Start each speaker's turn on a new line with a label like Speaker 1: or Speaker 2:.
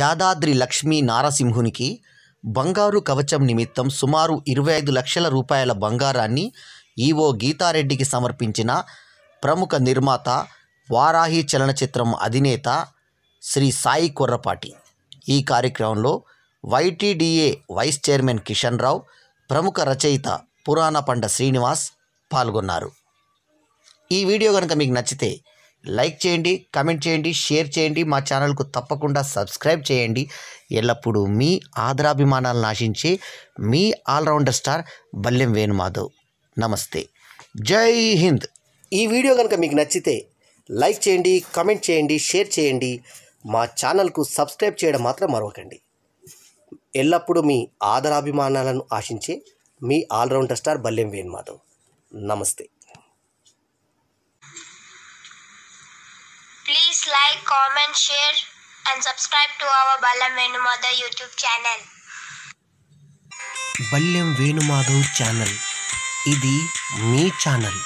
Speaker 1: యాదాద్రి లక్ష్మీ నారసింహునికి బంగారు కవచం నిమిత్తం సుమారు ఇరవై ఐదు లక్షల రూపాయల బంగారాన్ని ఈవో గీతారెడ్డికి సమర్పించిన ప్రముఖ నిర్మాత వారాహి చలనచిత్రం అధినేత శ్రీ సాయి కొర్రపాటి ఈ కార్యక్రమంలో YTDA vice chairman Kishan Rao ప్రముఖ రచయిత పురాణ పండ శ్రీనివాస్ పాల్గొన్నారు ఈ వీడియో కనుక మీకు నచ్చితే లైక్ చేయండి కమెంట్ చేయండి షేర్ చేయండి మా ఛానల్కు తప్పకుండా సబ్స్క్రైబ్ చేయండి ఎల్లప్పుడూ మీ ఆదరాభిమానాలను ఆశించే మీ ఆల్రౌండర్ స్టార్ బల్లెం వేణుమాధవ్ నమస్తే జై హింద్ ఈ వీడియో కనుక మీకు నచ్చితే లైక్ చేయండి కమెంట్ చేయండి షేర్ చేయండి మా ఛానల్కు సబ్స్క్రైబ్ చేయడం మాత్రం మరవకండి ఎల్లప్పుడూ మీ ఆదరాభిమానాలను ఆశించే మీ ఆల్రౌండర్ స్టార్ బల్లెం వేణుమాధవ్ నమస్తే
Speaker 2: Please like, comment, share and subscribe to our Balam Venumada YouTube channel.
Speaker 3: బల్యం Venumadhav channel ఇది మీ ఛానల్